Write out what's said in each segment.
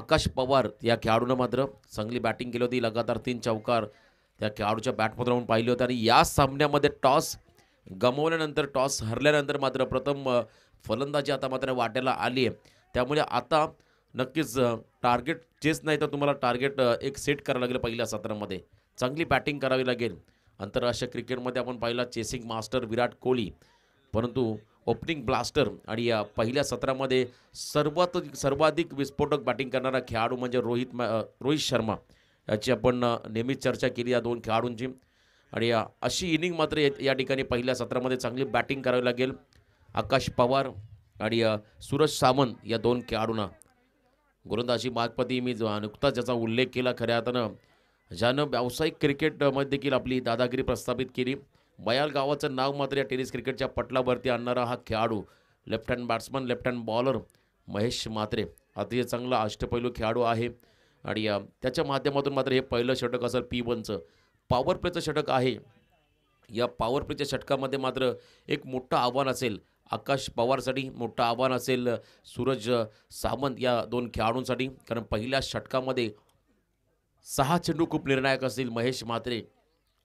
आकाश पवार या खेळाडूनं मात्र चांगली बॅटिंग केली होती लगातार तीन चौकार त्या खेळाडूच्या बॅटमध्ये राहून पाहिली होती आणि या सामन्यामध्ये टॉस गमवल्यानंतर टॉस हरल्यानंतर मात्र प्रथम फलंदाजी आता मात्र वाटायला आली आहे त्यामुळे आता नक्कीच टार्गेट चेस नाही तर तुम्हाला टार्गेट एक सेट करावं लागेल पहिल्या सत्रामध्ये चांगली बॅटिंग करावी लागेल आंतरराष्ट्रीय क्रिकेटमध्ये आपण पाहिला चेसिंग मास्टर विराट कोहली परंतु ओपनिंग ब्लास्टर आणि या पहिल्या सत्रामध्ये सर्वात सर्वाधिक विस्फोटक बॅटिंग करणारा खेळाडू म्हणजे रोहित रोहित शर्मा याची आपण नेहमीच चर्चा केली या दोन खेळाडूंची आणि अशी इनिंग मात्र या ठिकाणी पहिल्या सत्रामध्ये चांगली बॅटिंग करावी लागेल आकाश पवार आणि सूरज सामंत या दोन खेळाडूंना गोलंदाजी मागपती मी नुकताच ज्याचा उल्लेख केला खऱ्या अर्थानं ज्यानं व्यावसायिक क्रिकेटमध्ये देखील आपली दादागिरी प्रस्थापित केली बयाल गावाचं नाव मात्र या टेनिस क्रिकेटच्या पटलावरती आणणारा हा खेळाडू left hand batsman left hand bowler Mahesh Mhatre अतिशय चांगला अष्टपैलू खेळाडू आहे आणि त्याच्या माध्यमातून मात्र हे पहिलं षटक असेल पी वनचं पॉवर प्लेचं षटक आहे या पॉवर प्लेच्या षटकामध्ये मात्र एक मोठं आव्हान असेल आकाश पवारसाठी मोठं आव्हान असेल सूरज सावंत या दोन खेळाडूंसाठी कारण पहिल्या षटकामध्ये सहा चेंडू खूप निर्णायक असतील महेश म्हात्रे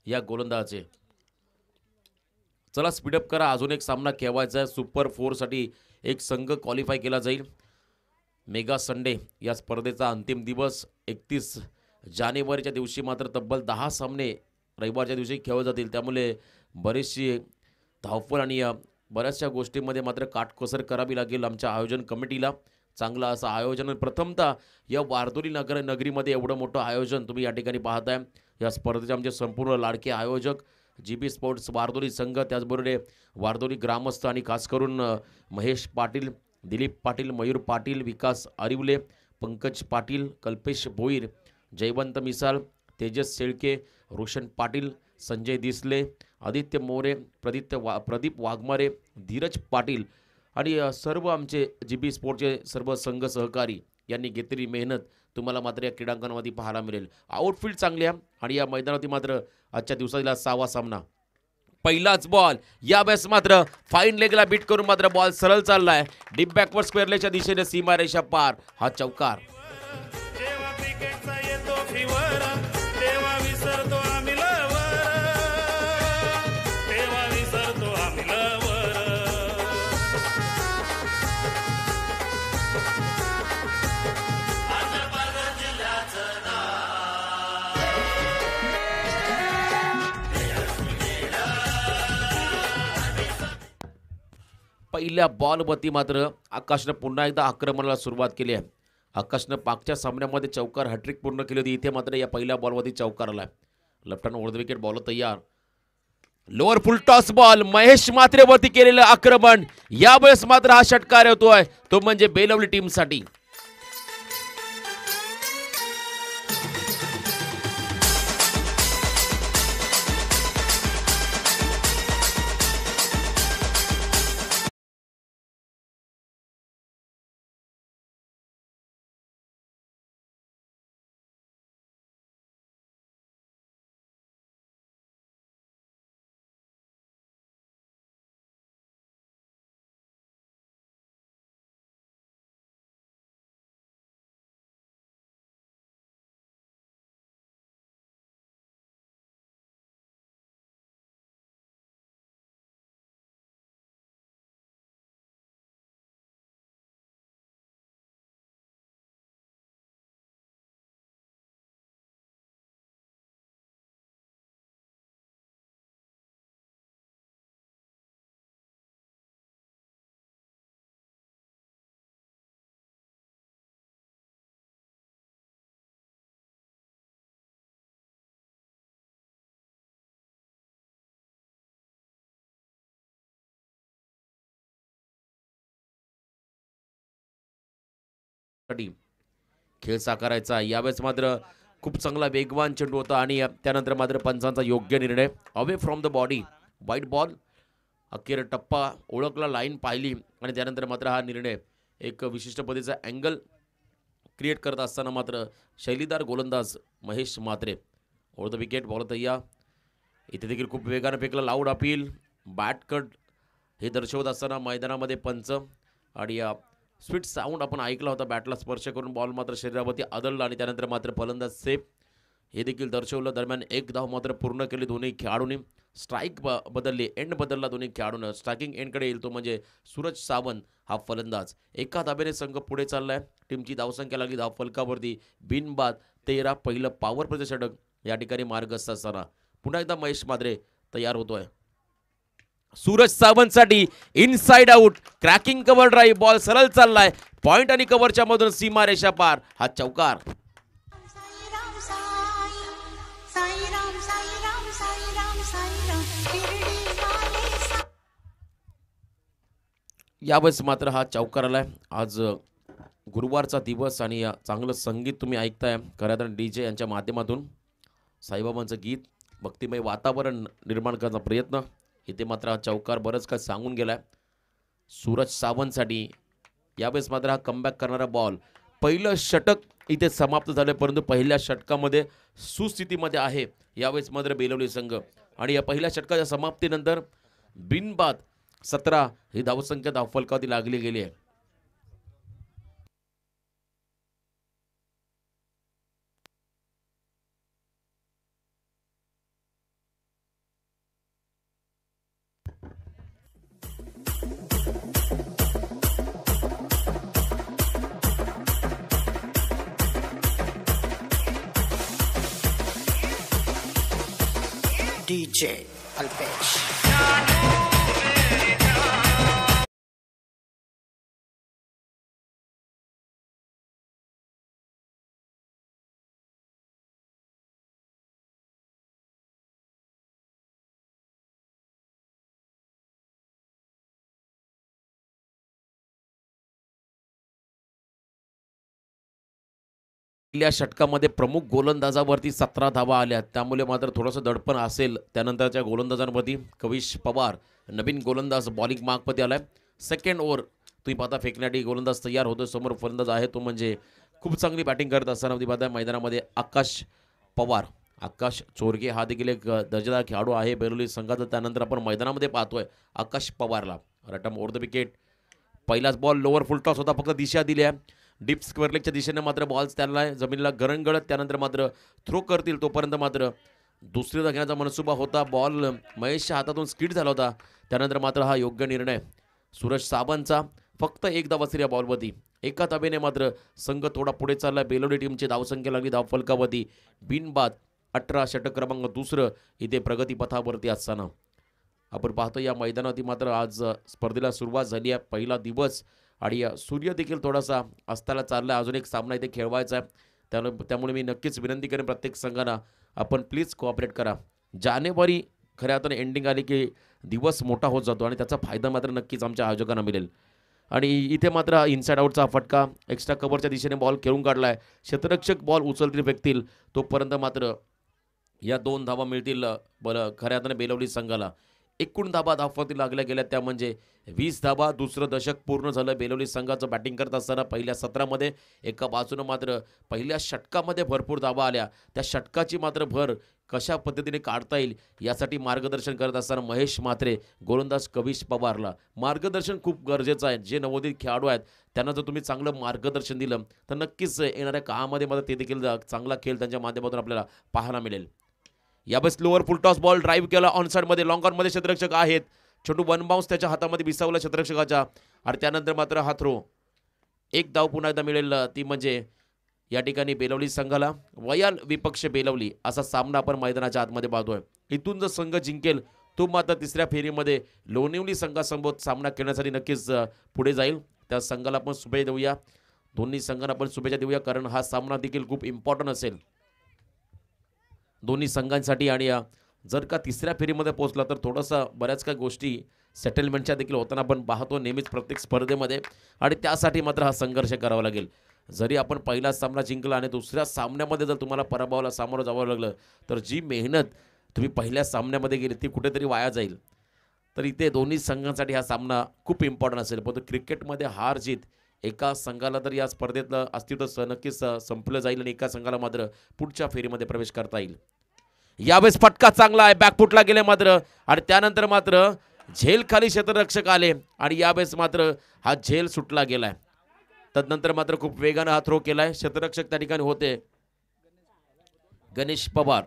या गोलंदाजाचे चला स्पीडअप करा अजून एक सामना खेळवायचा आहे सुपर फोरसाठी एक संघ क्वालिफाय केला जाईल मेगा संडे या स्पर्धेचा अंतिम दिवस एकतीस जानेवारीच्या दिवशी मात्र तब्बल दहा सामने रविवारच्या दिवशी खेळले जातील त्यामुळे बरेचशी धावपळ आणि बऱ्याचशा गोष्टीमध्ये मात्र काटकोसर करावी लागेल आमच्या आयोजन कमिटीला चांगलं असं आयोजन प्रथमतः या वारदोली नगर नगरीमध्ये एवढं मोठं आयोजन तुम्ही या ठिकाणी पाहताय या स्पर्धेचे आमचे संपूर्ण लाडके आयोजक जी बी स्पोर्ट्स वारदोली संघ त्याचबरोबर वारदोली ग्रामस्थ आणि खास करून महेश पाटील दिलीप पाटील मयूर पाटील विकास आरिवले पंकज पाटील कल्पेश भोईर जयवंत मिसाल तेजस शेळके रोशन पाटील संजय दिसले आदित्य मोरे प्रदित्य वा प्रदीप वाघमारे धीरज पाटील आणि सर्व आमचे जी बी स्पोर्टचे सर्व संघ सहकारी यांनी घेतलेली मेहनत तुम्हाला मात्र या क्रीडांकनामध्ये पाहायला मिळेल आउटफील्ड आहे आणि या मैदानावरती मात्र आजच्या दिवसातील सहावा सामना पहिलाच बॉल या वेळेस मात्र फाईन लेगला बीट करून मात्र बॉल सरळ चाललाय डीप बॅकवर्ड स्क्वेअरलेच्या दिशेने सीमारेषा पार हा चौकार पहिल्या बॉलवरती मात्र आकाशनं पुन्हा एकदा आक्रमणाला सुरुवात केली आहे आकाशनं पाकच्या सामन्यामध्ये चौकार हॅट्रिक पूर्ण केली होती इथे मात्र या पहिल्या बॉलवरती चौकार आला आहे लेफ्टन विकेट बॉल तयार lower full toss ball Mahesh मात्रेवरती केलेलं आक्रमण यावेळेस मात्र हा षटकार होतोय तो म्हणजे बेलवली टीमसाठी साठी खेळ साकारायचा यावेळेस मात्र खूप चांगला वेगवान चेंडू होता आणि त्यानंतर मात्र पंचांचा योग्य निर्णय away from the body white ball अखेर टप्पा ओळखला लाईन पाहिली आणि त्यानंतर मात्र हा निर्णय एक विशिष्ट पद्धतीचा अँगल क्रिएट करत असताना मात्र शैलीदार गोलंदाज महेश मात्रे ओळ द विकेट तर या इथे देखील खूप वेगानं फेकला लाऊड अपील बॅट कट हे दर्शवत असताना मैदानामध्ये पंच आणि स्वीट साऊंड आपण ऐकला होता बॅटला स्पर्श करून बॉल मात्र शरीरावरती आदळला आणि त्यानंतर मात्र फलंदाज सेफ हे देखील दर्शवलं दरम्यान एक धाव मात्र पूर्ण केली दोन्ही खेळाडूंनी स्ट्राईक ब बदलली एंड बदलला दोन्ही खेळाडून स्ट्राइकिंग एंडकडे येईल तो म्हणजे सूरज सावंत हा फलंदाज एका धाब्याने संघ पुढे चालला आहे टीमची धावसंख्या लागली धाव फलकावरती बिनबाद तेरा पहिलं पॉवर प्रदर्शक या ठिकाणी मार्गस्थ असताना पुन्हा एकदा महेश माद्रे तयार आहे सूरज सावंतसाठी inside out cracking cover drive ball सरळ चाललाय पॉइंट आणि कव्हरच्या मधून सीमा रेषा पार हा चौकार यावेळेस मात्र हा चौकार आलाय आज गुरुवारचा दिवस आणि चांगलं संगीत तुम्ही ऐकताय खऱ्या तर डी जे यांच्या माध्यमातून साईबाबांचं गीत भक्तिमय वातावरण निर्माण करण्याचा प्रयत्न इथे मात्र हा चौकार बरंच काय सांगून गेला सूरज सावंतसाठी यावेळेस मात्र हा कमबॅक करणारा बॉल पहिलं षटक इथे समाप्त झालं परंतु पहिल्या षटकामध्ये सुस्थितीमध्ये आहे यावेळेस मात्र बेलवली संघ आणि या पहिल्या षटकाच्या समाप्तीनंतर बिनबाद सतरा ही धावसंख्या धावफलकावती लागली गेली आहे J. पहिल्या षटकामध्ये प्रमुख गोलंदाजावरती सतरा धावा आल्या त्यामुळे मात्र थोडंसं दडपण असेल त्यानंतरच्या गोलंदाजांवरती कविश पवार नवीन गोलंदाज बॉलिंग मार्कमध्ये आला आहे सेकंड ओव्हर तुम्ही पाहता फेकण्यासाठी गोलंदाज तयार होतो समोर फलंदाज आहे तो म्हणजे खूप चांगली बॅटिंग करत असताना तुम्ही पाहता मैदानामध्ये आकाश पवार आकाश चोरगे हा देखील एक दर्जेदार खेळाडू आहे बेरोली संघाचा त्यानंतर आपण मैदानामध्ये पाहतोय आकाश पवारला रटम ओर द विकेट पहिलाच बॉल लोअर फुलटॉस होता फक्त दिशा दिली आहे डीप स्क्वेअर दिशेने मात्र बॉल्स त्यांना जमिनीला गरंगळत त्यानंतर मात्र थ्रो करतील तोपर्यंत मात्र दुसरी घेण्याचा मनसुबा होता बॉल महेशच्या हातातून स्किट झाला होता त्यानंतर मात्र हा योग्य निर्णय सुरज साबंतचा फक्त एक धाव या बॉलवरती एका ताबेने मात्र संघ थोडा पुढे चालला बेलोडी टीमची धावसंख्या लागली धाव फलकावरती बिनबाद अठरा षटक क्रमांक दुसरं इथे प्रगतीपथावरती असताना आपण पाहतो या मैदानावरती मात्र आज स्पर्धेला सुरुवात झाली आहे पहिला दिवस आणि सूर्य देखील थोडासा अस्ताला चालला अजून एक सामना इथे खेळवायचा आहे त्यामुळे त्यामुळे मी नक्कीच विनंती करेन प्रत्येक संघांना आपण प्लीज कोऑपरेट करा जानेवारी खऱ्या अर्थाने एंडिंग आली की दिवस मोठा होत जातो आणि त्याचा फायदा मात्र नक्कीच आमच्या आयोजकांना मिळेल आणि इथे मात्र इनसाईड आऊटचा फटका एक्स्ट्रा कवरच्या दिशेने बॉल खेळून काढला आहे क्षेत्ररक्षक बॉल उचलतील फेकतील तोपर्यंत मात्र या दोन धावा मिळतील बरं खऱ्या अर्थाने बेलवली संघाला एकूण धाबा दाखवती लागल्या गेल्या त्या म्हणजे वीस धाबा दुसरं दशक पूर्ण झालं बेलोली संघाचं बॅटिंग करत असताना पहिल्या सत्रामध्ये एका बाजूनं मात्र पहिल्या षटकामध्ये भरपूर धाबा आल्या त्या षटकाची मात्र भर कशा पद्धतीने काढता येईल यासाठी मार्गदर्शन करत असताना महेश म्हात्रे गोलंदाज कवीश पवारला मार्गदर्शन खूप गरजेचं आहे जे नवोदित खेळाडू आहेत त्यांना जर तुम्ही चांगलं मार्गदर्शन दिलं तर नक्कीच येणाऱ्या काळामध्ये मात्र ते देखील चांगला खेळ त्यांच्या माध्यमातून आपल्याला पाहायला मिळेल या बस लोअर टॉस बॉल ड्राईव्ह केला ऑनसाईडमध्ये लॉंग मध्ये क्षेत्ररक्षक आहेत छोटू वन बाउन्स त्याच्या हातामध्ये विसावला क्षेत्ररक्षकाच्या आणि त्यानंतर मात्र हा थ्रो एक धाव पुन्हा एकदा मिळेल ती म्हणजे या ठिकाणी बेलवली संघाला वयाल विपक्ष बेलवली असा सामना आपण मैदानाच्या आतमध्ये पाहतोय इथून जर संघ जिंकेल तो मात्र तिसऱ्या फेरीमध्ये लोणिवली संघासमोर सामना खेळण्यासाठी नक्कीच पुढे जाईल त्या संघाला आपण शुभेच्छा देऊया दोन्ही संघांना आपण शुभेच्छा देऊया कारण हा सामना देखील खूप इम्पॉर्टंट असेल दोन्ही संघांसाठी आणि जर का तिसऱ्या फेरीमध्ये पोहोचला तर थोडंसं बऱ्याच काही गोष्टी सेटलमेंटच्या देखील होताना आपण पाहतो नेहमीच प्रत्येक स्पर्धेमध्ये आणि त्यासाठी मात्र हा संघर्ष करावा लागेल जरी आपण पहिला सामना जिंकला आणि दुसऱ्या सामन्यामध्ये जर तुम्हाला पराभवाला सामोरं जावं लागलं तर जी मेहनत तुम्ही पहिल्या सामन्यामध्ये गेली ती कुठेतरी वाया जाईल तर इथे दोन्ही संघांसाठी हा सामना खूप इम्पॉर्टंट असेल पण क्रिकेटमध्ये हार जीत एका संघाला तर या स्पर्धेतलं अस्तित्व स नक्कीच संपलं जाईल आणि एका संघाला मात्र पुढच्या फेरीमध्ये प्रवेश करता येईल यावेळेस फटका चांगला आहे बॅकफुटला गेले मात्र आणि त्यानंतर मात्र झेल खाली क्षेत्ररक्षक आले आणि यावेळेस मात्र हा झेल सुटला गेलाय तदनंतर मात्र खूप वेगानं हा थ्रो केलाय क्षेत्ररक्षक त्या ठिकाणी होते गणेश पवार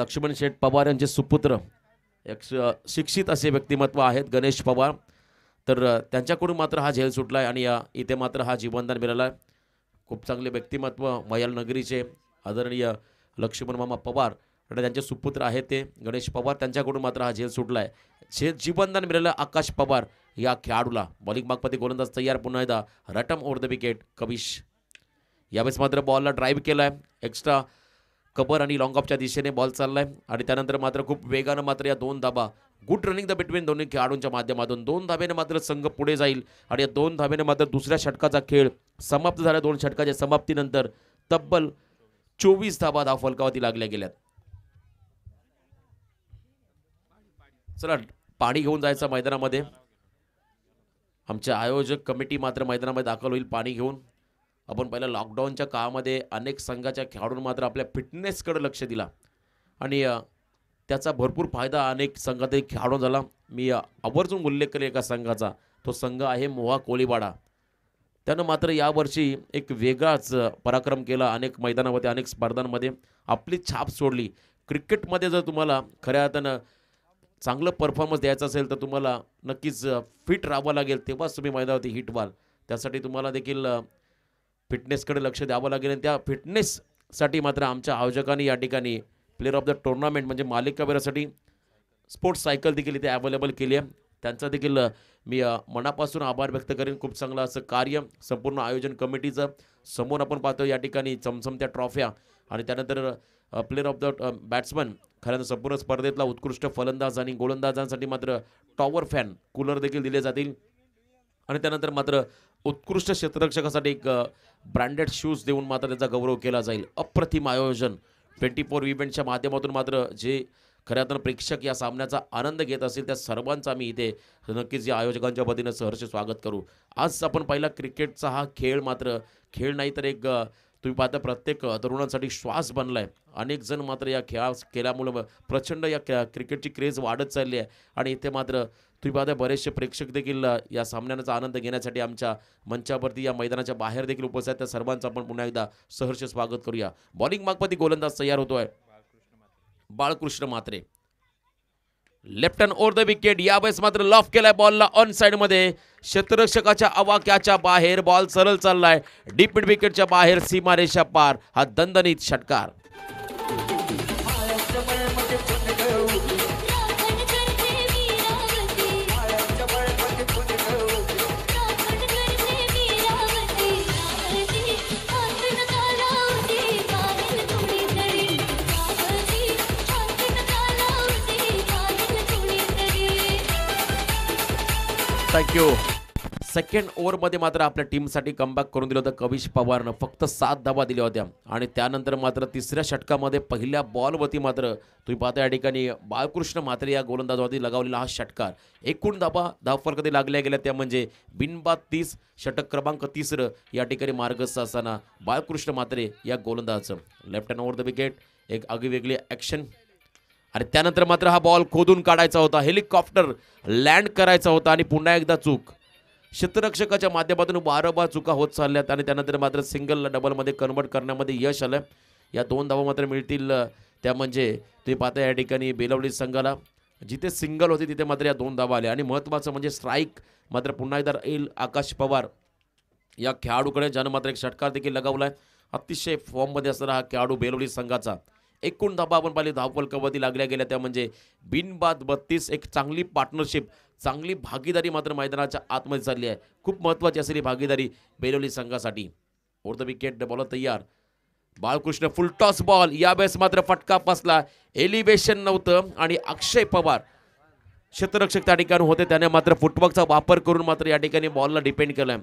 लक्ष्मण शेठ पवार यांचे सुपुत्र एक शिक्षित असे व्यक्तिमत्व आहेत गणेश पवार तर त्यांच्याकडून मात्र हा झेल सुटला आहे आणि या इथे मात्र हा जीवनदान मिळाला आहे खूप चांगले व्यक्तिमत्व मयाल नगरीचे आदरणीय लक्ष्मण मामा पवार आणि त्यांचे सुपुत्र आहेत ते गणेश पवार त्यांच्याकडून मात्र हा झेल सुटला आहे झेल जीवनदान मिळालं आकाश पवार या खेळाडूला बॉलिंग मागपती गोलंदाज तयार पुन्हा एकदा right arm over the wicket Kavish यावेळेस मात्र बॉलला ड्राईव्ह केला आहे एक्स्ट्रा कबर आणि लॉंग ऑफच्या दिशेने बॉल चालला आहे आणि त्यानंतर मात्र खूप वेगानं मात्र या दोन दाबा गुड रनिंग द बिटवीन दोन्ही खेळाडूंच्या माध्यमातून दोन धाब्याने मात्र संघ पुढे जाईल आणि या दोन धाब्याने मात्र दुसऱ्या षटकाचा खेळ समाप्त झाला दोन षटकाच्या समाप्तीनंतर तब्बल चोवीस धाबा धाव फलकावती लागल्या गेल्यात चला पाणी घेऊन जायचं मैदानामध्ये आमच्या आयोजक कमिटी मात्र मैदानामध्ये दाखल होईल पाणी घेऊन आपण पहिल्या लॉकडाऊनच्या काळामध्ये अनेक संघाच्या खेळाडूंनी मात्र आपल्या फिटनेसकडे लक्ष दिला आणि त्याचा भरपूर फायदा अनेक संघातही खेळाडू झाला मी आवर्जून उल्लेख करेल एका संघाचा तो संघ आहे मोहा कोळीबाडा त्यानं मात्र यावर्षी एक वेगळाच पराक्रम केला अनेक मैदानामध्ये अनेक स्पर्धांमध्ये आपली छाप सोडली क्रिकेटमध्ये जर तुम्हाला खऱ्या अर्थानं चांगलं परफॉर्मन्स द्यायचं असेल तर तुम्हाला नक्कीच फिट राहावं लागेल तेव्हाच तुम्ही मैदानावरती हिट व्हाल त्यासाठी तुम्हाला देखील फिटनेसकडे लक्ष द्यावं लागेल आणि त्या फिटनेससाठी मात्र आमच्या आयोजकांनी या ठिकाणी प्लेअर ऑफ द टुर्नामेंट म्हणजे मालिकावीरासाठी स्पोर्ट्स सायकल देखील इथे अवेलेबल केली आहे त्यांचा देखील मी मनापासून आभार व्यक्त करेन खूप चांगलं असं कार्य संपूर्ण आयोजन कमिटीचं समोर आपण पाहतो या ठिकाणी चमचमत्या ट्रॉफ्या आणि त्यानंतर प्लेअर ऑफ द बॅट्समन खऱ्यानं संपूर्ण स्पर्धेतला उत्कृष्ट फलंदाज आणि गोलंदाजांसाठी मात्र टॉवर फॅन कूलर देखील दिले जातील आणि त्यानंतर मात्र उत्कृष्ट क्षेत्ररक्षकासाठी एक ब्रँडेड शूज देऊन मात्र त्याचा गौरव केला जाईल अप्रतिम आयोजन ट्वेंटी फोर इव्हेंटच्या माध्यमातून मात्र जे खऱ्या तर प्रेक्षक या सामन्याचा आनंद घेत असेल त्या सर्वांचा आम्ही इथे नक्कीच या आयोजकांच्या वतीनं सहर्ष स्वागत करू आज आपण पहिला क्रिकेटचा हा खेळ मात्र खेळ नाही तर एक तुम्ही पाहता प्रत्येक तरुणांसाठी श्वास बनला आहे अनेक जण मात्र या खेळा खेळामुळं प्रचंड या खेळा क्रिकेटची क्रेज वाढत चालली आहे आणि इथे मात्र तुम्ही पाहता बरेचसे प्रेक्षक देखील या सामन्यांचा आनंद घेण्यासाठी आमच्या मंचावरती या मैदानाच्या बाहेर देखील उपस्थित त्या सर्वांचं आपण पुन्हा एकदा सहर्ष स्वागत करूया बॉलिंग मागपती गोलंदाज तयार होतोय Balkrishna Mhatre left arm over the wicket यावेळेस मात्र लॉफ केलाय बॉलला ऑन साइड मध्ये क्षेत्ररक्षकाच्या अवाक्याच्या बाहेर बॉल सरळ चाललाय डीपीड विकेटच्या बाहेर सीमा सीमारेषा पार हा दणदणीत षटकार थँक्यू सेकंड ओव्हरमध्ये मात्र आपल्या टीमसाठी कमबॅक करून दिलं होतं कविश पवारनं फक्त सात धावा दिल्या होत्या आणि त्यानंतर मात्र तिसऱ्या षटकामध्ये पहिल्या बॉलवरती मात्र तुम्ही पाहता या ठिकाणी बाळकृष्ण मात्रे या गोलंदाजावरती लगावलेला हा षटकार एकूण धावा धावफलकती लागल्या गेल्या त्या म्हणजे बिनबा तीस षटक क्रमांक तिसरं या ठिकाणी मार्गस्थ असताना बाळकृष्ण मात्रे या गोलंदाजाचं left hand over the wicket एक आगळी वेगळी ॲक्शन आणि त्यानंतर मात्र हा बॉल खोदून काढायचा होता हेलिकॉप्टर लँड करायचा होता आणि पुन्हा एकदा चूक क्षेत्ररक्षकाच्या माध्यमातून बार चुका होत चालल्यात आणि त्यानंतर मात्र सिंगल डबलमध्ये कन्वर्ट करण्यामध्ये यश आलं या दोन धावा मात्र मिळतील त्या म्हणजे तुम्ही पाहता या ठिकाणी बेलवडी संघाला जिथे सिंगल होते तिथे मात्र या दोन धावा आल्या आणि महत्त्वाचं म्हणजे स्ट्राईक मात्र पुन्हा एकदा येईल आकाश पवार या खेळाडूकडे ज्यानं मात्र एक षटकार देखील लगावला आहे अतिशय फॉर्ममध्ये असणारा हा खेळाडू बेलवली संघाचा एकूण धाबा आपण पाहिले धावपलकावधी लागल्या गेल्या त्या म्हणजे बिनबाद बत्तीस एक चांगली पार्टनरशिप चांगली भागीदारी मात्र मैदानाच्या आतमध्ये चालली आहे खूप महत्त्वाची असलेली भागीदारी बेलोली संघासाठी ओर द विकेट बॉलर तयार बाळकृष्ण फुलटॉस बॉल यावेळेस मात्र फटका पसला एलिव्हेशन नव्हतं आणि अक्षय पवार क्षेत्ररक्षक त्या ठिकाणी होते त्याने मात्र फुटबॉलचा वापर करून मात्र या ठिकाणी बॉलला डिपेंड केलं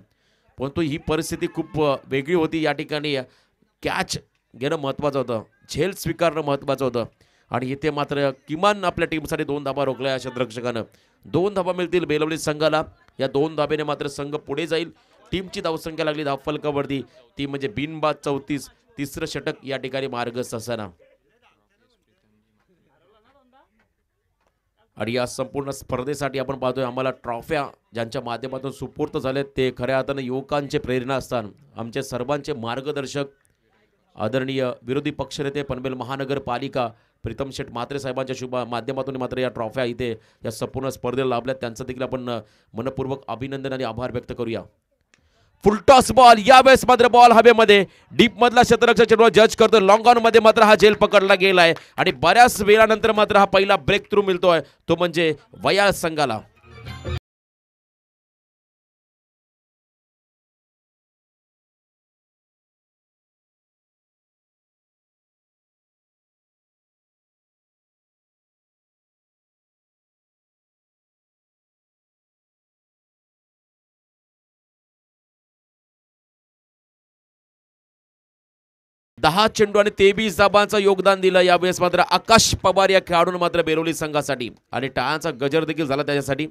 परंतु ही परिस्थिती खूप वेगळी होती या ठिकाणी कॅच घेणं महत्त्वाचं होतं झेल स्वीकारणं महत्त्वाचं होतं आणि इथे मात्र किमान आपल्या टीमसाठी दोन धाबा रोखल्या अशा द्रक्षकानं दोन धाबा मिळतील बेलवली संघाला या दोन धाब्याने मात्र संघ पुढे जाईल टीमची धावसंख्या लागली धावफलकावरती ती म्हणजे बिनबाद चौतीस तिसरं षटक या ठिकाणी मार्गस्थ असताना आणि या संपूर्ण स्पर्धेसाठी आपण पाहतोय आम्हाला ट्रॉफ्या ज्यांच्या माध्यमातून सुपूर्त झालेत ते खऱ्या अर्थानं युवकांचे प्रेरणा असतात आमचे सर्वांचे मार्गदर्शक आदरणीय विरोधी पक्षनेते पनवेल महानगरपालिका प्रीतम शेठ म्हात्रे साहेबांच्या शुभ माध्यमातून मात्र या ट्रॉफ्या इथे या संपूर्ण स्पर्धेला लाभल्यात त्यांचं देखील आपण मनपूर्वक अभिनंदन आणि आभार व्यक्त करूया फुलटॉस बॉल यावेळेस मात्र बॉल हवेमध्ये मधला शतरक्षक चेंडू जज करतो लॉंग मध्ये मात्र हा जेल पकडला गेलाय आणि बऱ्याच वेळानंतर मात्र हा पहिला ब्रेक थ्रू मिळतोय तो म्हणजे वया संघाला दहा चेंडू आणि तेवीस दाबांचं योगदान दिलं यावेळेस मात्र आकाश पवार या खेळाडून मात्र बेरोली संघासाठी आणि टाळांचा गजर देखील झाला त्याच्यासाठी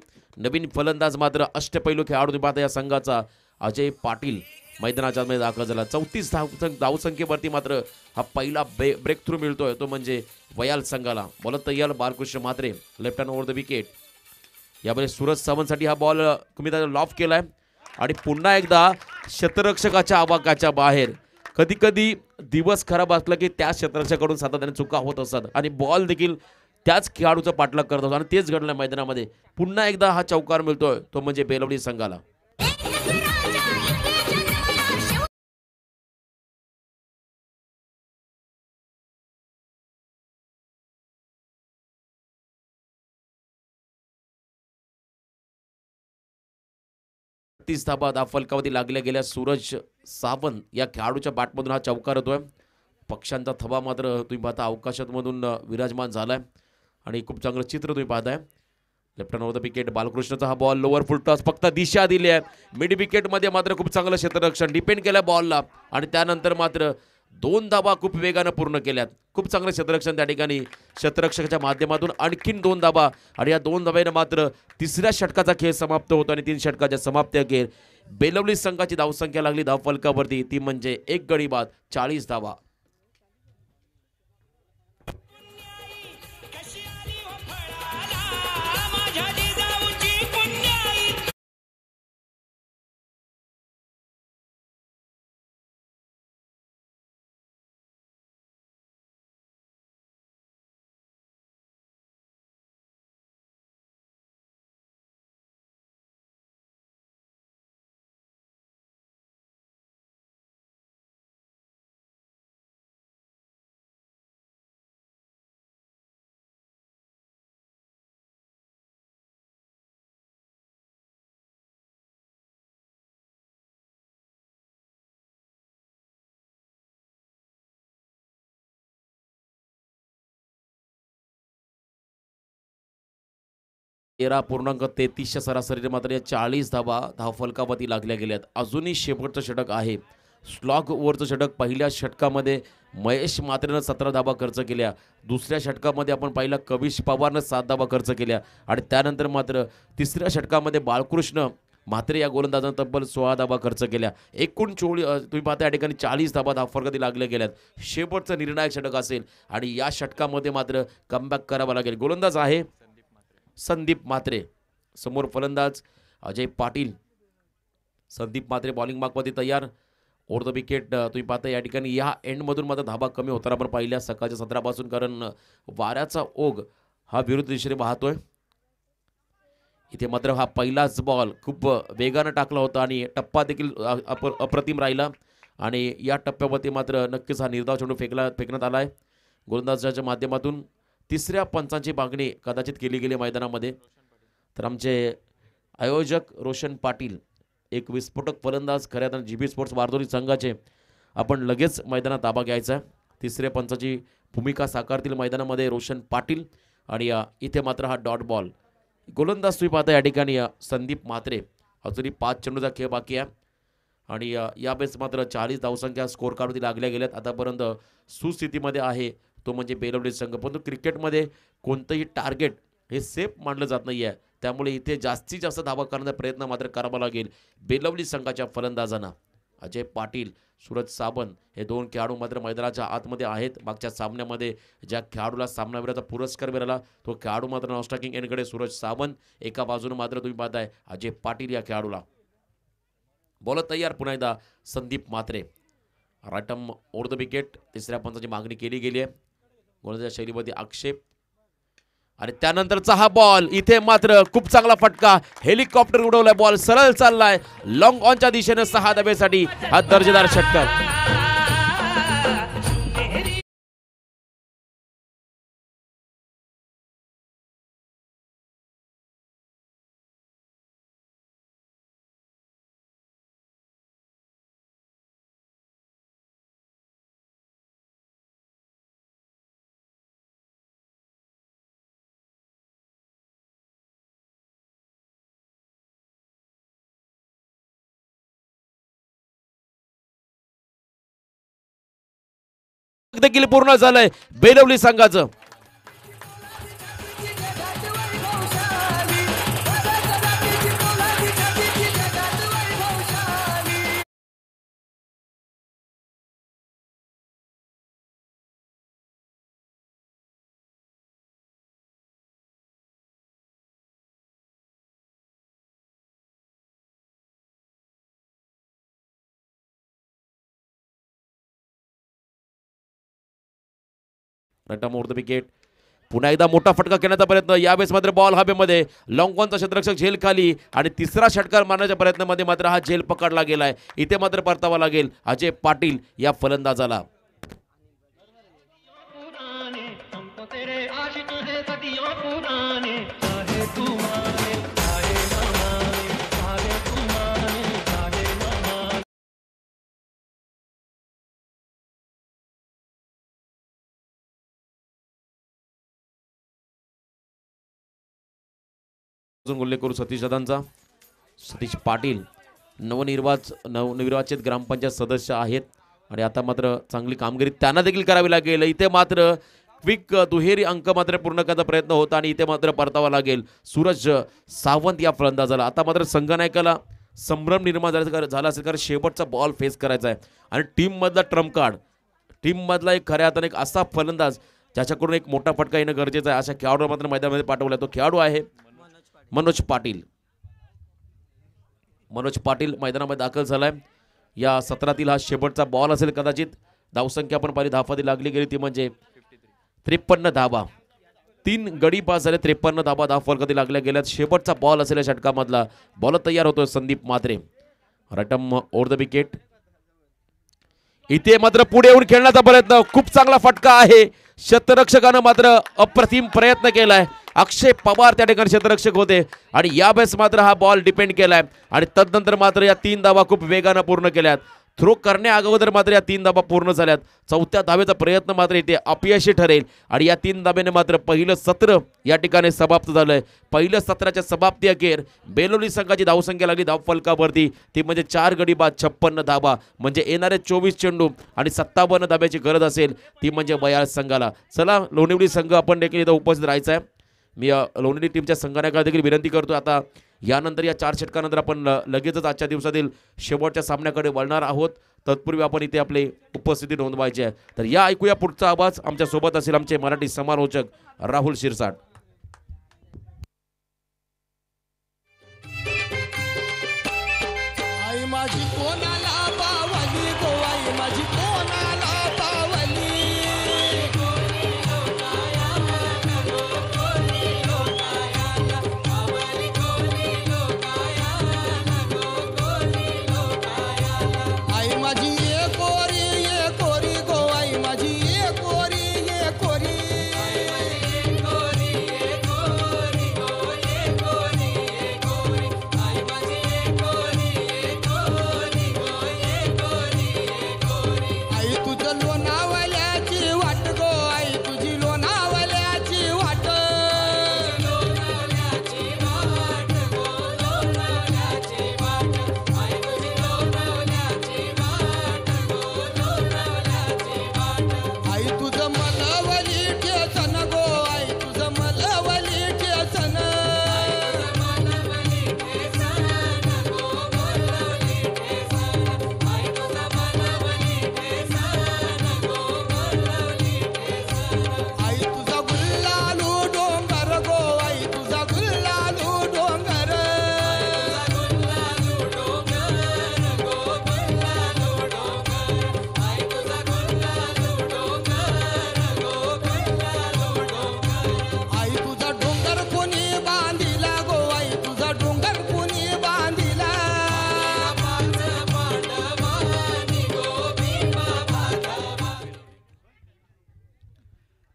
नवीन फलंदाज मात्र अष्टपैलू खेळाडू पाहता या संघाचा अजय पाटील मैदानाच्या दाखल झाला चौतीस धाव धावसंख्येवरती मात्र हा पहिला ब्रे ब्रेक थ्रू मिळतोय तो म्हणजे वयाल संघाला बोलत तयाल Balkrishna Mhatre left hand over the wicket यामध्ये सूरज सावंतसाठी हा बॉल तुम्ही त्याचा लॉफ केला आहे आणि पुन्हा एकदा शतरक्षकाच्या आवाकाच्या बाहेर कधी कधी दिवस खराब असला की त्या क्षेत्राच्याकडून सातत्याने चुका होत असतात आणि बॉल देखील त्याच खेळाडूचा पाठलाग करत असतो आणि तेच घडलं मैदानामध्ये पुन्हा एकदा हा चौकार मिळतोय तो म्हणजे बेलवडी संघाला तीस धाबा दाफलकावधी लागल्या गेल्या सूरज सावंत या खेळाडूच्या बाटमधून हा चौकार येतोय पक्षांचा थबा मात्र तुम्ही पाहता अवकाशातमधून विराजमान झाला आहे आणि खूप चांगलं चित्र तुम्ही पाहताय लेफ्ट ऑफ द विकेट बालकृष्णचा हा बॉल लोअर टॉस फक्त दिशा दिली आहे मिड विकेटमध्ये मात्र खूप चांगलं क्षेत्ररक्षण डिपेंड केलं बॉलला आणि त्यानंतर मात्र दोन दाबा खूप वेगानं पूर्ण केल्यात खूप चांगलं क्षेत्ररक्षण त्या ठिकाणी क्षेत्ररक्षकाच्या माध्यमातून आणखीन दोन दाबा आणि या दोन दाब्याने मात्र तिसऱ्या षटकाचा खेळ समाप्त होतो आणि तीन षटकाच्या समाप्त खेळ बेलवली संघाची धावसंख्या लागली धावफलकावरती ती म्हणजे एक गडी बाद चाळीस धावा तेरा पूर्णांक तेहतीसच्या सरासरीने मात्र या चाळीस धावा धावफलकावरती लागल्या गेल्यात अजूनही शेवटचं षटक आहे स्लॉग ओव्हरचं षटक पहिल्या षटकामध्ये महेश मात्रेनं सतरा धाबा खर्च केल्या दुसऱ्या षटकामध्ये आपण पहिला कविश पवारनं सात धाबा खर्च केल्या आणि त्यानंतर मात्र तिसऱ्या षटकामध्ये बाळकृष्ण मात्रे या गोलंदाजानं तब्बल सोळा धाबा खर्च केल्या एकूण चोळी तुम्ही पाहता या ठिकाणी चाळीस धाबा धावफरकती लागल्या गेल्यात शेवटचं निर्णायक षटक असेल आणि या षटकामध्ये मात्र कमबॅक करावा लागेल गोलंदाज आहे संदीप म्हात्रे समोर फलंदाज अजय पाटील संदीप म्हात्रे बॉलिंग मागमध्ये तयार ओर द विकेट तुम्ही पाहता या ठिकाणी या एंडमधून मात्र धाबा कमी होताना आपण पाहिल्या सकाळच्या सत्रापासून कारण वाऱ्याचा ओघ हा विरुद्ध दिशेने वाहतोय इथे मात्र हा पहिलाच बॉल खूप वेगानं टाकला होता आणि टप्पा देखील अप अप्रतिम राहिला आणि या टप्प्यावरती मात्र नक्कीच हा निर्धाव चेंडू फेकला फेकण्यात आला आहे गोलंदाजाच्या माध्यमातून तिसऱ्या पंचांची मागणी कदाचित केली गेली मैदानामध्ये तर आमचे आयोजक रोशन पाटील एक विस्फोटक फलंदाज खऱ्या तर जी बी स्पोर्ट्स वारदोरी संघाचे आपण लगेच मैदानात ताबा घ्यायचा तिसऱ्या पंचाची भूमिका साकारतील मैदानामध्ये रोशन पाटील आणि इथे मात्र हा डॉट बॉल गोलंदाज तुम्ही पाहता या ठिकाणी संदीप मात्रे अजूनही पाच चेंडूचा खेळ बाकी आहे आणि बेस मात्र चाळीस धावसंख्या स्कोर कार्डवरती लागल्या गेल्यात आतापर्यंत सुस्थितीमध्ये आहे तो म्हणजे बेलवली संघ परंतु क्रिकेटमध्ये कोणतंही टार्गेट हे सेफ मानलं जात नाही आहे त्यामुळे इथे जास्तीत जास्त धावा करण्याचा प्रयत्न मात्र करावा लागेल बेलवली संघाच्या फलंदाजांना अजय पाटील सूरज सावंत हे दोन खेळाडू मात्र मैदानाच्या आतमध्ये आहेत मागच्या सामन्यामध्ये ज्या खेळाडूला सामनावीराचा पुरस्कार मिळाला तो खेळाडू मात्र नॉस्टाकिंग एनकडे सूरज सावंत एका बाजूने मात्र तुम्ही पाहताय अजय पाटील या खेळाडूला बोलत तयार पुन्हा एकदा Sandeep Mhatre right arm over the wicket तिसऱ्या पंचाची मागणी केली गेली आहे गोलंदाजा शैलीमध्ये आक्षेप आणि त्यानंतरचा हा बॉल इथे मात्र खूप चांगला फटका हेलिकॉप्टर उडवलाय बॉल सरळ चाललाय लॉंग ऑनच्या दिशेने सहा दबेसाठी हा दर्जेदार षटकार देखील पूर्ण झालंय बेलवली संघाचं रटम द विकेट पुन्हा एकदा मोठा फटका खेळण्याचा प्रयत्न यावेळेस मात्र बॉल हवेमध्ये लॉंगॉनचा क्षेत्ररक्षक झेल खाली आणि तिसरा षटकार मारण्याच्या प्रयत्नामध्ये मात्र हा झेल पकडला गेलाय इथे मात्र परतावा लागेल अजय पाटील या फलंदाजाला अजून उल्लेख करू सतीश दादांचा सतीश पाटील नवनिर्वाच नवनिर्वाचित ग्रामपंचायत सदस्य आहेत आणि आता मात्र चांगली कामगिरी त्यांना देखील करावी लागेल इथे मात्र क्विक दुहेरी अंक मात्र पूर्ण करण्याचा प्रयत्न होता आणि इथे मात्र परतावा लागेल सूरज सावंत या फलंदाजाला आता मात्र संघनायकाला संभ्रम निर्माण झाला झाला असेल कारण शेवटचा बॉल फेस करायचा आहे आणि टीममधला ट्रम्प कार्ड टीममधला एक खऱ्या हाताने एक असा फलंदाज ज्याच्याकडून एक मोठा फटका येणं गरजेचं आहे अशा खेळाडूला मात्र मैदानामध्ये पाठवला तो खेळाडू आहे मनोज पाटील मनोज पाटील मैदानामध्ये दाखल झालाय या सत्रातील हा शेवटचा बॉल असेल कदाचित धावसंख्या पण पहिली धाफादी लागली गेली ती म्हणजे त्रेपन्न धाबा तीन गडी पास झाले त्रेपन्न धाबा दाफवाल कधी लागल्या गेल्यात शेवटचा बॉल असेल या षटकामधला बॉल तयार होतोय Sandeep Mhatre right arm over the wicket इथे मात्र पुढे येऊन खेळण्याचा प्रयत्न खूप चांगला फटका आहे शतरक्षकानं मात्र अप्रतिम प्रयत्न केलाय अक्षय पवार त्या ठिकाणी क्षेत्ररक्षक होते आणि यावेळेस मात्र हा बॉल डिपेंड केलाय आणि तदनंतर मात्र या तीन दावा खूप वेगानं पूर्ण केल्यात थ्रो करण्या अगोदर मात्र या तीन धाबा पूर्ण झाल्यात चौथ्या दाब्याचा प्रयत्न मात्र इथे अपयशी ठरेल आणि या तीन धाब्याने मात्र पहिलं सत्र या ठिकाणी समाप्त झालं आहे पहिलं सत्राच्या समाप्ती अखेर बेलोली संघाची धावसंख्या लागली धावफलकावरती ती म्हणजे चार गडी बाद छप्पन्न धाबा म्हणजे येणारे चोवीस चेंडू आणि सत्तावन्न धाब्याची गरज असेल ती म्हणजे बयाळ संघाला चला लोणिवली संघ आपण देखील इथं उपस्थित राहायचा आहे मी लोणिवली टीमच्या संघाने देखील विनंती करतो आता यानंतर या चार षटकानंतर आपण लगेचच आजच्या दिवसातील शेवटच्या सामन्याकडे वळणार आहोत तत्पूर्वी आपण इथे आपली उपस्थिती नोंदवायची आहे तर या ऐकूया पुढचा आवाज आमच्यासोबत असेल आमचे मराठी समालोचक राहुल शिरसाट माझी कोणाला बावाली गोवाई माझी कोणाला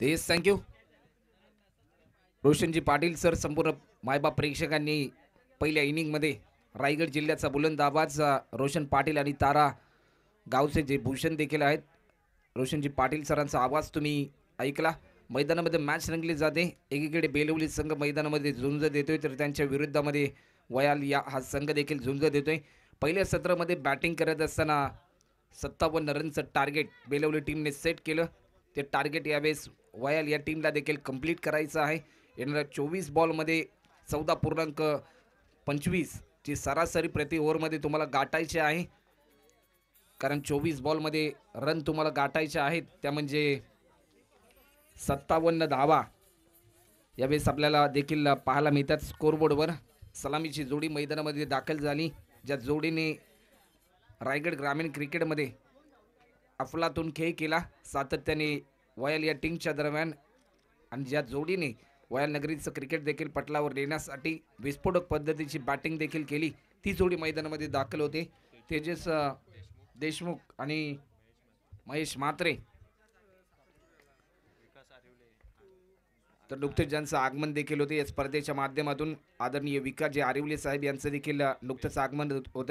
तेच थँक्यू रोशनजी पाटील सर संपूर्ण मायबाप प्रेक्षकांनी पहिल्या इनिंगमध्ये रायगड जिल्ह्याचा बुलंद आवाज रोशन पाटील आणि तारा गावचे जे भूषण देखील आहेत रोशनजी पाटील सरांचा आवाज तुम्ही ऐकला मैदानामध्ये मॅच रंगली जाते एकीकडे बेलवली संघ मैदानामध्ये झुंज देतोय तर त्यांच्या विरुद्धामध्ये वयाल या हा संघ देखील झुंज देतोय पहिल्या सत्रामध्ये बॅटिंग करत असताना सत्तावन्न रनचं टार्गेट बेलवली टीमने सेट केलं ते टार्गेट यावेळेस वयाल या टीमला देखील कंप्लीट करायचं आहे येणाऱ्या चोवीस बॉलमध्ये चौदा पूर्णांक पंचवीसची सरासरी प्रति ओव्हरमध्ये तुम्हाला गाठायचे आहे कारण चोवीस बॉलमध्ये रन तुम्हाला गाठायचे आहेत त्या म्हणजे सत्तावन्न धावा यावेळेस आपल्याला देखील पाहायला मिळतात स्कोरबोर्डवर सलामीची जोडी मैदानामध्ये दाखल झाली ज्या जोडीने रायगड ग्रामीण क्रिकेटमध्ये अफलातून खेळ केला सातत्याने वयल या टीमच्या दरम्यान आणि ज्या जोडीने वयल नगरीचं क्रिकेट देखील पटलावर नेण्यासाठी विस्फोटक पद्धतीची बॅटिंग देखील केली ती जोडी मैदानामध्ये दाखल होते तेजस देशमुख आणि महेश मात्रे तर नुकतेच ज्यांचं आगमन देखील होते या स्पर्धेच्या माध्यमातून आदरणीय जे आरिवले साहेब यांचं देखील नुकतंच आगमन होत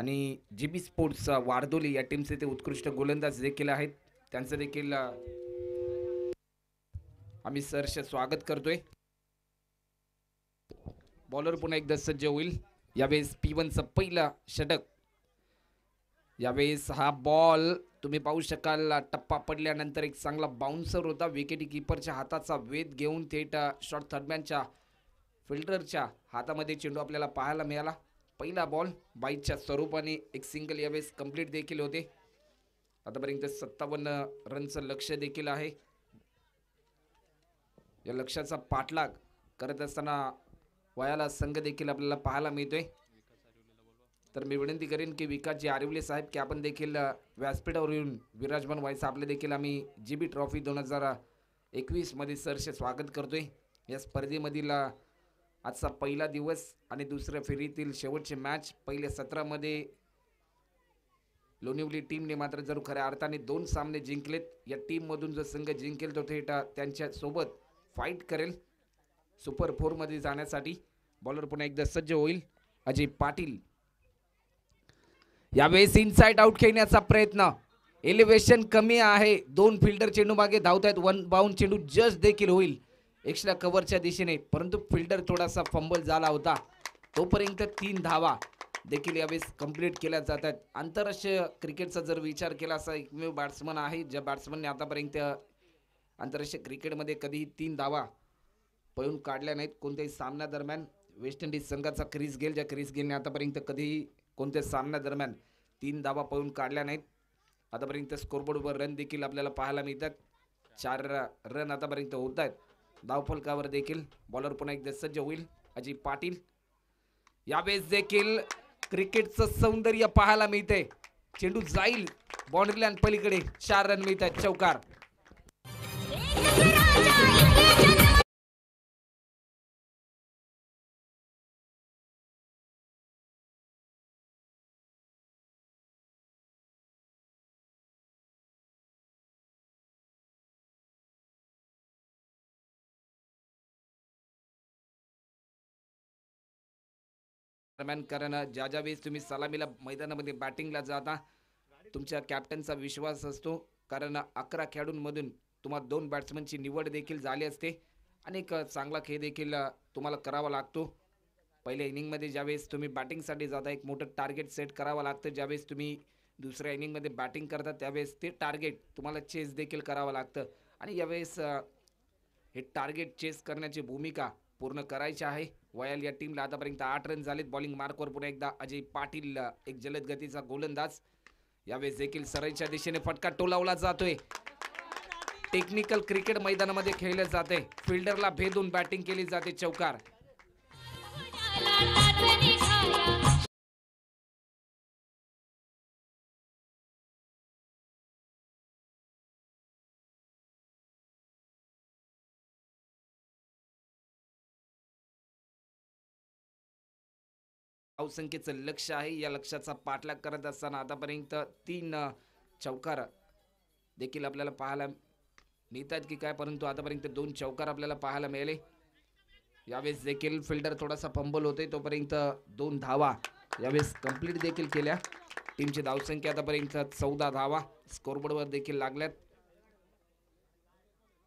आणि जी बी स्पोर्ट्स वारदोली या टीमचे ते उत्कृष्ट गोलंदाज देखील आहेत त्यांचं देखील आम्ही सरश स्वागत करतोय बॉलर पुन्हा एकदा सज्ज होईल यावेळेस पी वनचं पहिला षटक यावेळेस हा बॉल तुम्ही पाहू शकाल टप्पा पडल्यानंतर एक चांगला बाउन्सर होता विकेट किपरच्या हाताचा वेध घेऊन थेट शॉर्ट थर्डमॅनच्या फिल्डरच्या हातामध्ये चेंडू आपल्याला पाहायला मिळाला पहिला बॉल बाईच्या स्वरूपाने एक सिंगल यावेळेस कंप्लीट देखील होते आतापर्यंत सत्तावन्न रनचं लक्ष देखील आहे या लक्ष्याचा पाठलाग करत असताना वयाला संघ देखील आपल्याला पाहायला मिळतोय तर मी विनंती करेन की विकासजी आरिवले साहेब की आपण देखील व्यासपीठावर येऊन विराजमान व्हायचं आपले देखील आम्ही जी बी ट्रॉफी दोन हजार एकवीसमध्ये सरसे स्वागत करतोय या स्पर्धेमधील आजचा पहिला दिवस आणि दुसऱ्या फेरीतील शेवटचे मॅच पहिल्या सत्रामध्ये लोणिवली टीमने मात्र जर खऱ्या अर्थाने दोन सामने जिंकलेत या टीममधून जो संघ जिंकेल तो थेट त्यांच्यासोबत फाईट करेल सुपर फोरमध्ये जाण्यासाठी बॉलर पुन्हा एकदा सज्ज होईल अजय पाटील यावेळेस इनसाइड आउट खेळण्याचा प्रयत्न एलिव्हेशन कमी आहे दोन फिल्डर चेंडू मागे धावत आहेत वन बाउंड चेंडू जस्ट देखील होईल एक्स्ट्रा कव्हरच्या दिशेने परंतु फिल्डर थोडासा फंबल झाला होता तोपर्यंत तीन धावा देखील यावेळेस कंप्लीट केल्या जात आहेत आंतरराष्ट्रीय क्रिकेटचा जर विचार केला असा एकमेव बॅट्समन आहे ज्या बॅट्समनने आतापर्यंत आंतरराष्ट्रीय क्रिकेटमध्ये कधीही तीन धावा पळून काढल्या नाहीत कोणत्याही सामन्यादरम्यान वेस्ट इंडिज संघाचा क्रिस गेल ज्या क्रिस गेलने आतापर्यंत कधीही कोणत्याही सामन्यादरम्यान तीन धावा पळून काढल्या नाहीत आतापर्यंत स्कोरबोर्डवर रन देखील आपल्याला पाहायला मिळतात चार रन आतापर्यंत होत आहेत धावफलकावर देखील बॉलर पुन्हा एकदा सज्ज होईल अजित पाटील यावेळेस देखील क्रिकेटचं सौंदर्य पाहायला मिळते चेंडू जाईल बॉन्ड्रीलँड पलीकडे चार रन मिळतात चौकार दरम्यान कारण ज्या ज्या वेळेस तुम्ही सलामीला मैदानामध्ये बॅटिंगला जाता तुमच्या कॅप्टनचा विश्वास असतो कारण अकरा खेळाडूंमधून तुम्हाला दोन बॅट्समनची निवड देखील झाली असते आणि एक चांगला खेळ देखील तुम्हाला करावा लागतो पहिल्या इनिंगमध्ये ज्यावेळेस तुम्ही बॅटिंगसाठी जाता एक मोठं टार्गेट सेट करावं लागतं ज्यावेळेस तुम्ही दुसऱ्या इनिंगमध्ये बॅटिंग करता त्यावेळेस ते टार्गेट तुम्हाला चेस देखील करावं लागतं आणि यावेळेस हे टार्गेट चेस करण्याची भूमिका पूर्ण करायचे आहे वयाल या टीमला आतापर्यंत आठ रन झालेत बॉलिंग मार्कवर पुन्हा एकदा अजय पाटील एक जलद गतीचा गोलंदाज यावेळेस देखील सरईच्या दिशेने फटका टोलावला जातोय टेक्निकल क्रिकेट मैदानामध्ये खेळलं जाते फिल्डरला भेदून बॅटिंग केली जाते चौकार धावसंख्येचं लक्ष आहे या लक्षाचा पाठलाग करत असताना आतापर्यंत तीन चौकार देखील आपल्याला पाहायला मिळतात की काय परंतु आतापर्यंत दोन चौकार आपल्याला पाहायला मिळाले यावेळेस देखील फिल्डर थोडासा पंबल होते तोपर्यंत दोन धावा यावेळेस कंप्लीट देखील केल्या टीमची धावसंख्या आतापर्यंत चौदा धावा स्कोरबोर्डवर देखील लागल्यात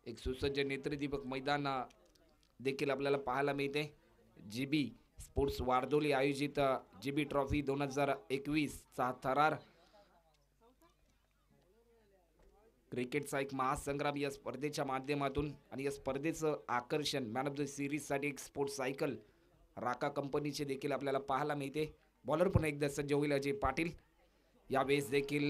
एक सुसज्ज नेत्रदीपक मैदान देखील आपल्याला पाहायला मिळते जी बी स्पोर्ट्स वार्दोली आयोजित जीबी ट्रॉफी दोन हजार एकवीसचा थरार क्रिकेटचा एक महासंग्राम या स्पर्धेच्या माध्यमातून आणि या स्पर्धेचं आकर्षण मॅन ऑफ द साठी एक स्पोर्ट्स सायकल राका कंपनीचे देखील आपल्याला पाहायला मिळते बॉलर पण एकदा सज्ज होईल अजय पाटील यावेळेस देखील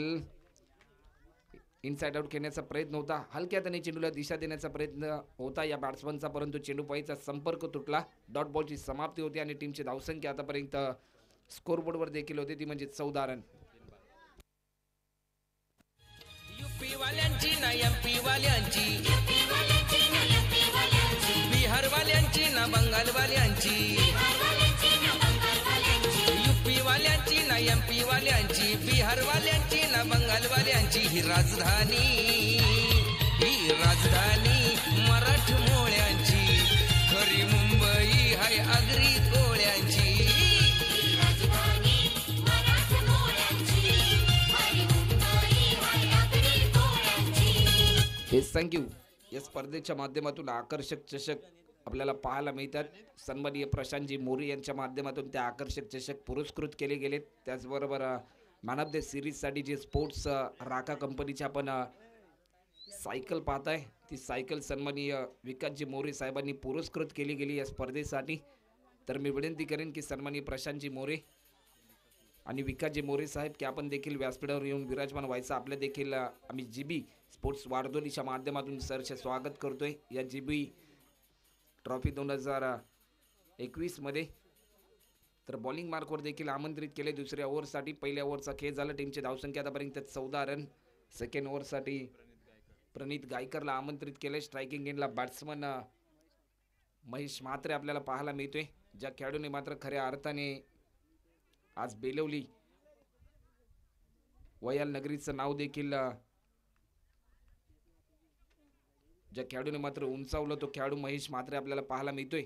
इनसाइड आऊट खेळण्याचा प्रयत्न होता हलक्या त्याने चेंडूला दिशा देण्याचा प्रयत्न होता या बॅट्समनचा परंतु चेंडूपाईचा संपर्क तुटला डॉट बॉलची समाप्ती होती आणि टीमची धावसंख्या आतापर्यंत स्कोरबोर्डवर देखील होती ती म्हणजे चौदा रन वाल्यांची ना एमपी वाल्यांची बिहारवाल्यांची ना बंगालवाल्यांची वाल्यांची बिहारवाल्यांची ना बंगालवाल्यांची ही राजधानी ही राजधानी मराठमोळ्यांची खरी मुंबई हाय आगरी कोळ्यांची थँक्यू या स्पर्धेच्या माध्यमातून आकर्षक चषक आपल्याला पाहायला मिळतात सन्माननीय प्रशांतजी मोरे यांच्या माध्यमातून त्या आकर्षक चषक पुरस्कृत केले गेलेत त्याचबरोबर मॅन ऑफ द सिरीजसाठी जे स्पोर्ट्स राका कंपनीची आपण सायकल पाहत आहे ती सायकल सन्मानीय विकासजी मोरे साहेबांनी पुरस्कृत केली गेली या स्पर्धेसाठी तर मी विनंती करेन की सन्मानीय प्रशांतजी मोरे आणि विकासजी मोरे साहेब की आपण देखील व्यासपीठावर येऊन विराजमान व्हायचं आपल्या देखील आम्ही जी बी स्पोर्ट्स वारदोलीच्या माध्यमातून सरचे स्वागत करतोय या जी बी ट्रॉफी दोन हजार एकवीसमध्ये तर बॉलिंग मार्कवर देखील आमंत्रित केले दुसऱ्या ओव्हरसाठी पहिल्या ओव्हरचा खेळ झाला टीमची धावसंख्या आतापर्यंत चौदा रन सेकंड ओव्हरसाठी प्रणित गायकरला आमंत्रित केले स्ट्रायकिंग गेनला बॅट्समन महेश म्हात्रे आपल्याला पाहायला मिळतोय ज्या खेळाडूने मात्र खऱ्या अर्थाने आज बेलवली वयाल नगरीचं नाव देखील ज्या खेळाडूने मात्र उंचावलं तो खेळाडू महेश म्हात्रे आपल्याला पाहायला मिळतोय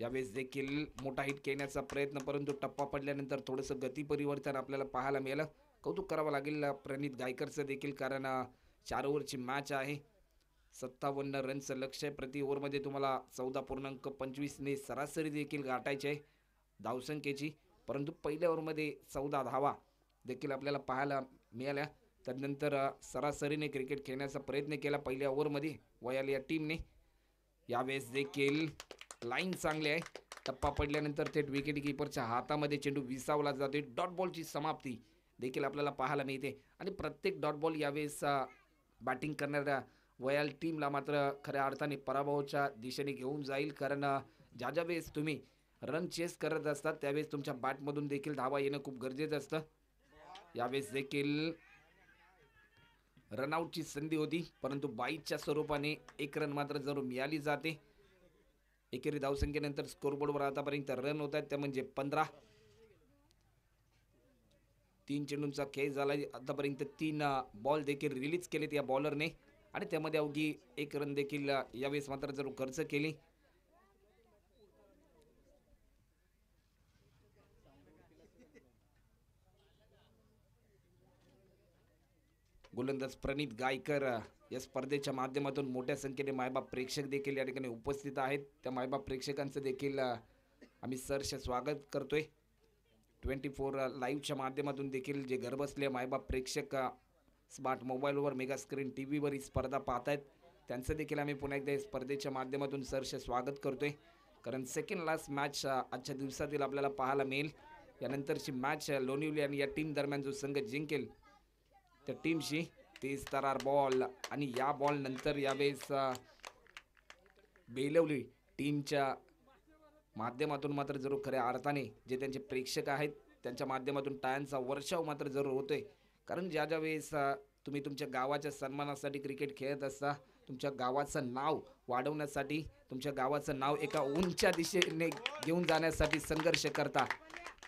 यावेळेस देखील मोठा हिट खेळण्याचा प्रयत्न परंतु टप्पा पडल्यानंतर थोडंसं गती परिवर्तन आपल्याला पाहायला मिळालं कौतुक करावं लागेल प्रणित गायकरचं देखील कारण चार ओव्हरची मॅच आहे सत्तावन्न रनचं लक्ष आहे प्रति ओव्हरमध्ये तुम्हाला चौदा पूर्णांक पंचवीसने सरासरी देखील गाठायची आहे धावसंख्येची परंतु पहिल्या ओव्हरमध्ये चौदा धावा देखील आपल्याला पाहायला मिळाल्या त्यानंतर सरासरीने क्रिकेट खेळण्याचा प्रयत्न केला पहिल्या ओव्हरमध्ये वयाल या टीमने यावेळेस देखील लाईन चांगली आहे टप्पा पडल्यानंतर थेट विकेट किपरच्या हातामध्ये चेंडू विसावला जातो डॉट बॉलची समाप्ती देखील आपल्याला पाहायला मिळते आणि प्रत्येक डॉट बॉल यावेळेस बॅटिंग करणाऱ्या वयाल टीमला मात्र खऱ्या अर्थाने पराभवाच्या दिशेने घेऊन जाईल कारण ज्या ज्या वेळेस तुम्ही रन चेस करत असतात त्यावेळेस तुमच्या बॅटमधून देखील धावा येणं खूप गरजेचं असतं यावेळेस देखील रनआउटची संधी होती परंतु बाईच्या स्वरूपाने एक रन मात्र जरूर मिळाली जाते एकेरी धावसंख्येनंतर स्कोरबोर्डवर आतापर्यंत रन होत आहेत त्या म्हणजे पंधरा तीन चेंडूंचा खेळ झाला आतापर्यंत तीन बॉल देखील रिलीज केलेत या बॉलरने आणि त्यामध्ये अवघी एक रन देखील यावेळेस मात्र जर खर्च केली गोलंदाज प्रणित गायकर या स्पर्धेच्या माध्यमातून मोठ्या संख्येने मायबाप प्रेक्षक देखील या ठिकाणी उपस्थित आहेत त्या मायबाप प्रेक्षकांचं देखील आम्ही सरस स्वागत करतोय ट्वेंटी फोर लाईव्हच्या माध्यमातून देखील जे घरबसले मायबाप प्रेक्षक स्मार्ट मोबाईलवर मेगा स्क्रीन टी व्हीवर ही स्पर्धा पाहत आहेत त्यांचं देखील आम्ही पुन्हा एकदा स्पर्धेच्या माध्यमातून सरसे स्वागत करतोय कारण सेकंड लास्ट मॅच आजच्या दिवसातील आपल्याला पाहायला मिळेल यानंतरची मॅच लोनिवली आणि या टीम दरम्यान जो संघ जिंकेल त्या टीमशी तेज तरार बॉल आणि या बॉल नंतर यावेळेस बेलवली टीमच्या माध्यमातून मात्र जरूर खऱ्या अर्थाने जे त्यांचे प्रेक्षक आहेत त्यांच्या माध्यमातून टायांचा वर्षाव मात्र जरूर होतोय कारण ज्या ज्या वेळेस तुम्ही तुमच्या गावाच्या सन्मानासाठी क्रिकेट खेळत असता तुमच्या गावाचं नाव वाढवण्यासाठी तुमच्या गावाचं नाव एका उंच्या दिशेने घेऊन जाण्यासाठी संघर्ष करता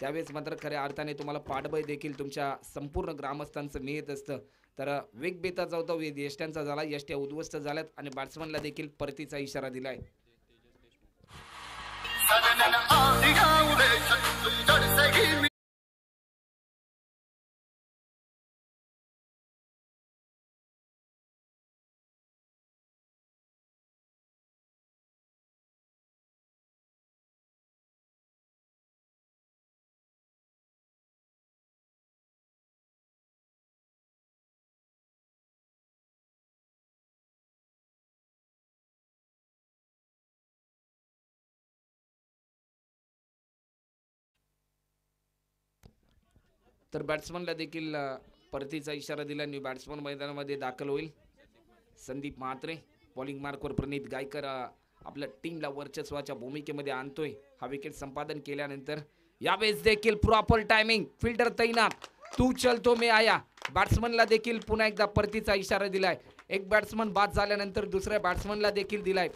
त्यावेळेस मात्र खऱ्या अर्थाने तुम्हाला पाठबळ देखील तुमच्या संपूर्ण ग्रामस्थांचं मिळत असतं तर वेग बेता तो वेद यष्ट्यांचा झाला यष्ट्या उद्ध्वस्त झाल्यात आणि बॅट्समनला देखील परतीचा इशारा दिला तर बॅट्समनला देखील परतीचा इशारा दिला न्यू बॅट्समन मैदानामध्ये दाखल होईल संदीप म्हात्रे बॉलिंग मार्कवर प्रणित गायकर आपल्या टीमला वर्चस्वाच्या भूमिकेमध्ये आणतोय हा विकेट संपादन केल्यानंतर यावेळेस देखील प्रॉपर टायमिंग फिल्डर तैनात तू चलतो मी आया बॅट्समनला देखील पुन्हा एकदा परतीचा इशारा दिलाय एक बॅट्समन बाद झाल्यानंतर दुसऱ्या बॅट्समनला देखील दिलाय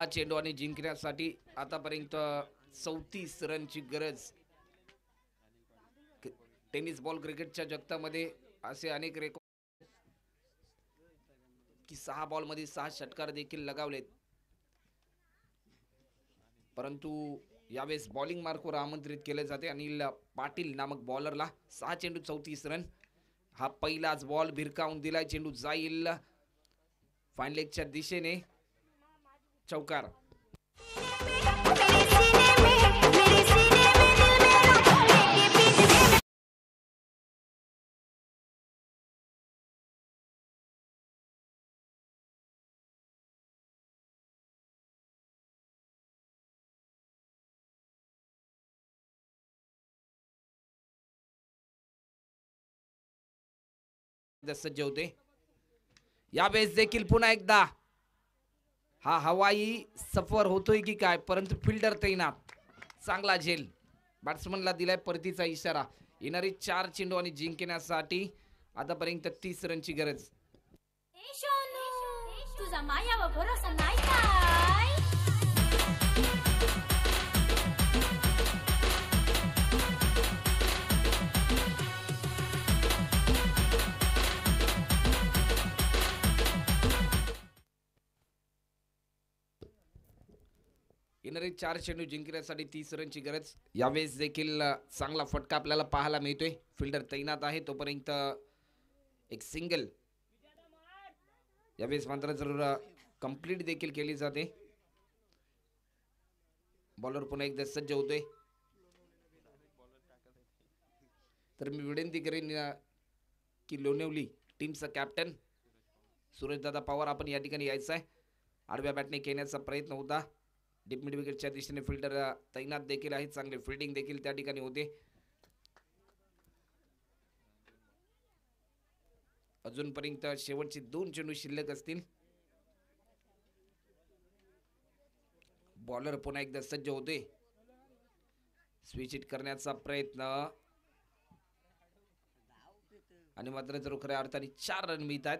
हा चेंडू आणि जिंकण्यासाठी आतापर्यंत चौतीस रनची गरज टेनिस बॉल क्रिकेटच्या जगतामध्ये असे अनेक रेकॉर्ड की सहा बॉलमध्ये सहा षटकार देखील लगावलेत परंतु यावेळेस बॉलिंग मार्कवर आमंत्रित केले जाते अनिल पाटील नामक बॉलरला सहा चेंडू चौतीस रन हा पहिलाच बॉल भिरकावून दिलाय चेंडू जाईल फायनलेगच्या दिशेने चौकार सज्ज होते यावेळेस देखील पुन्हा एकदा हा हवाई सफर होतोय की काय परंतु फिल्डर तैनात चांगला झेल बॅट्समनला दिलाय परतीचा इशारा येणारी चार चेंडू आणि जिंकण्यासाठी आतापर्यंत तीस रनची गरज तुझा माया नाही येणारे चार चेंडू जिंकण्यासाठी तीस रनची गरज यावेळेस देखील चांगला फटका आपल्याला पाहायला मिळतोय फिल्डर तैनात आहे तोपर्यंत एक सिंगल यावेळेस मात्र जरूर कंप्लीट देखील केली जाते बॉलर पुन्हा एकदा सज्ज होतोय तर मी विनंती करेन की लोणेवली टीमचा कॅप्टन सुरेशदादा पवार आपण या ठिकाणी यायचा आहे आडव्या बॅटने खेळण्याचा प्रयत्न होता डीप विकेटच्या दिशेने फिल्डर तैनात देखील आहेत चांगले फिल्डिंग देखील त्या ठिकाणी होते अजूनपर्यंत शेवटचे दोन चेंडू शिल्लक असतील बॉलर पुन्हा एकदा सज्ज होते स्विच इट करण्याचा प्रयत्न आणि मात्र जर खऱ्या अर्थाने चार रन मिळतात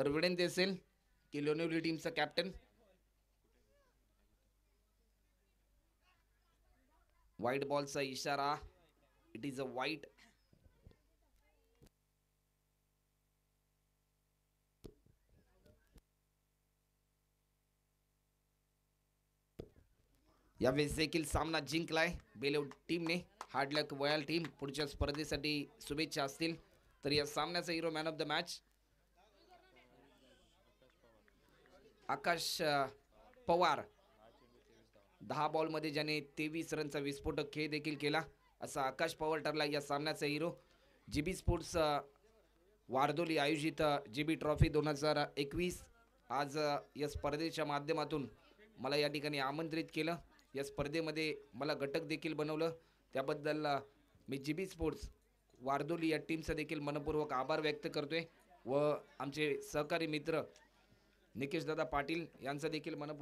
तर विनंती असेल की लोनिवली टीमचा कॅप्टन व्हाईट बॉलचा इशारा इट इज अ व्हाईट यावेळेस देखील सामना जिंकलाय बेलव टीमने हार्डलक वयाल टीम पुढच्या स्पर्धेसाठी शुभेच्छा असतील तर या सामन्याचा hero man of the match Akash Pawar दहा बॉलमध्ये ज्याने तेवीस रनचा विस्फोटक खेळ देखील केला असा आकाश पवार ठरला या सामन्याचा हिरो जी स्पोर्ट्स वारदोली आयोजित जी बी ट्रॉफी दोन हजार एकवीस आज या स्पर्धेच्या माध्यमातून मला या ठिकाणी आमंत्रित केलं या स्पर्धेमध्ये मला घटक देखील बनवलं त्याबद्दल मी जी स्पोर्ट्स वारदोली या टीमचा देखील मनपूर्वक आभार व्यक्त करतोय व आमचे सहकारी मित्र निकेश दादा पाटील यांचा देखील मनपूर्वक